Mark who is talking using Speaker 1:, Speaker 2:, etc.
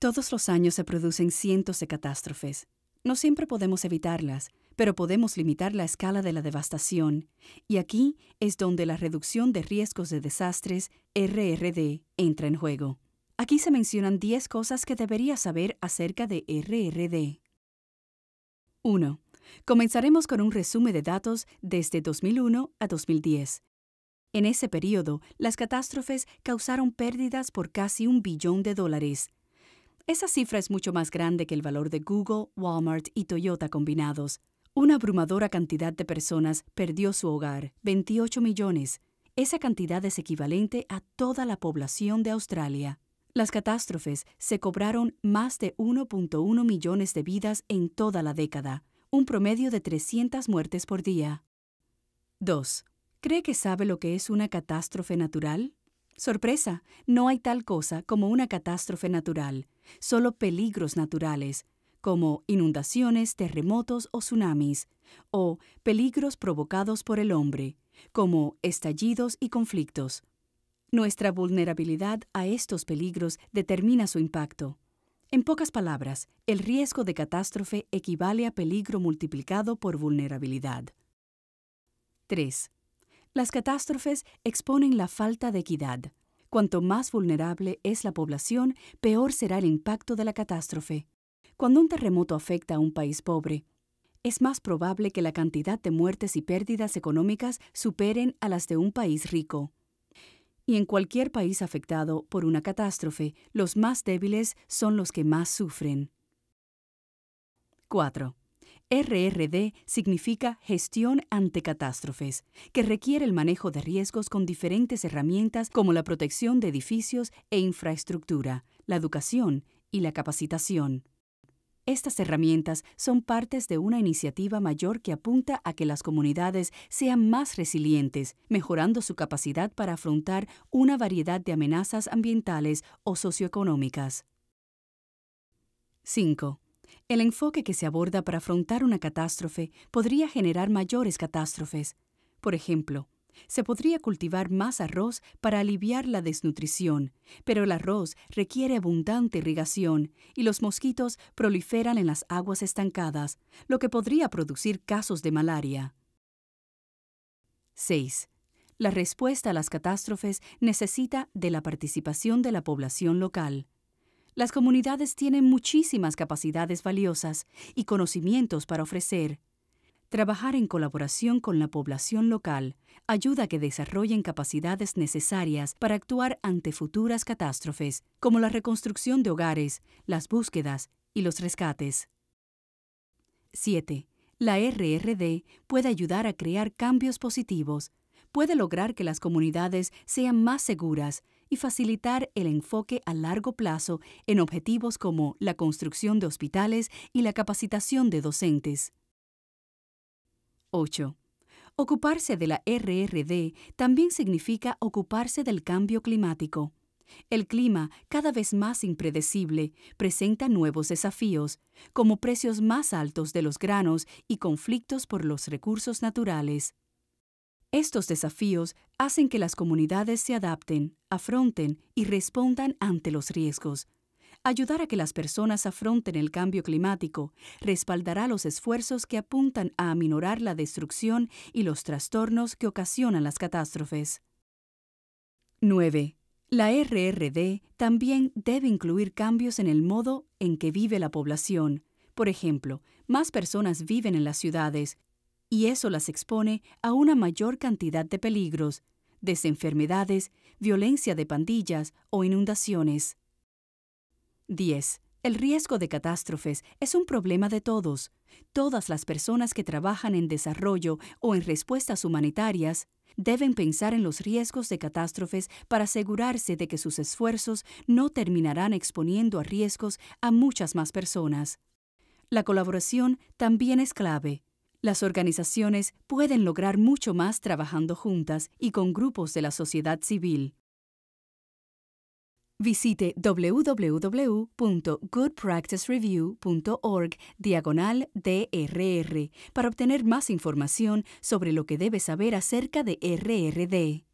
Speaker 1: Todos los años se producen cientos de catástrofes. No siempre podemos evitarlas, pero podemos limitar la escala de la devastación, y aquí es donde la reducción de riesgos de desastres, RRD, entra en juego. Aquí se mencionan 10 cosas que deberías saber acerca de RRD. 1. Comenzaremos con un resumen de datos desde 2001 a 2010. En ese periodo, las catástrofes causaron pérdidas por casi un billón de dólares, esa cifra es mucho más grande que el valor de Google, Walmart y Toyota combinados. Una abrumadora cantidad de personas perdió su hogar, 28 millones. Esa cantidad es equivalente a toda la población de Australia. Las catástrofes se cobraron más de 1.1 millones de vidas en toda la década, un promedio de 300 muertes por día. 2. ¿Cree que sabe lo que es una catástrofe natural? Sorpresa, no hay tal cosa como una catástrofe natural, solo peligros naturales, como inundaciones, terremotos o tsunamis, o peligros provocados por el hombre, como estallidos y conflictos. Nuestra vulnerabilidad a estos peligros determina su impacto. En pocas palabras, el riesgo de catástrofe equivale a peligro multiplicado por vulnerabilidad. 3. Las catástrofes exponen la falta de equidad. Cuanto más vulnerable es la población, peor será el impacto de la catástrofe. Cuando un terremoto afecta a un país pobre, es más probable que la cantidad de muertes y pérdidas económicas superen a las de un país rico. Y en cualquier país afectado por una catástrofe, los más débiles son los que más sufren. 4. RRD significa gestión ante catástrofes, que requiere el manejo de riesgos con diferentes herramientas como la protección de edificios e infraestructura, la educación y la capacitación. Estas herramientas son partes de una iniciativa mayor que apunta a que las comunidades sean más resilientes, mejorando su capacidad para afrontar una variedad de amenazas ambientales o socioeconómicas. 5 el enfoque que se aborda para afrontar una catástrofe podría generar mayores catástrofes. Por ejemplo, se podría cultivar más arroz para aliviar la desnutrición, pero el arroz requiere abundante irrigación y los mosquitos proliferan en las aguas estancadas, lo que podría producir casos de malaria. 6. La respuesta a las catástrofes necesita de la participación de la población local. Las comunidades tienen muchísimas capacidades valiosas y conocimientos para ofrecer. Trabajar en colaboración con la población local ayuda a que desarrollen capacidades necesarias para actuar ante futuras catástrofes, como la reconstrucción de hogares, las búsquedas y los rescates. 7. La RRD puede ayudar a crear cambios positivos, puede lograr que las comunidades sean más seguras, y facilitar el enfoque a largo plazo en objetivos como la construcción de hospitales y la capacitación de docentes. 8. Ocuparse de la RRD también significa ocuparse del cambio climático. El clima, cada vez más impredecible, presenta nuevos desafíos, como precios más altos de los granos y conflictos por los recursos naturales. Estos desafíos hacen que las comunidades se adapten, afronten y respondan ante los riesgos. Ayudar a que las personas afronten el cambio climático respaldará los esfuerzos que apuntan a aminorar la destrucción y los trastornos que ocasionan las catástrofes. 9. La RRD también debe incluir cambios en el modo en que vive la población. Por ejemplo, más personas viven en las ciudades, y eso las expone a una mayor cantidad de peligros, desenfermedades, violencia de pandillas o inundaciones. 10. El riesgo de catástrofes es un problema de todos. Todas las personas que trabajan en desarrollo o en respuestas humanitarias deben pensar en los riesgos de catástrofes para asegurarse de que sus esfuerzos no terminarán exponiendo a riesgos a muchas más personas. La colaboración también es clave. Las organizaciones pueden lograr mucho más trabajando juntas y con grupos de la sociedad civil. Visite www.goodpracticereview.org DRR para obtener más información sobre lo que debes saber acerca de RRD.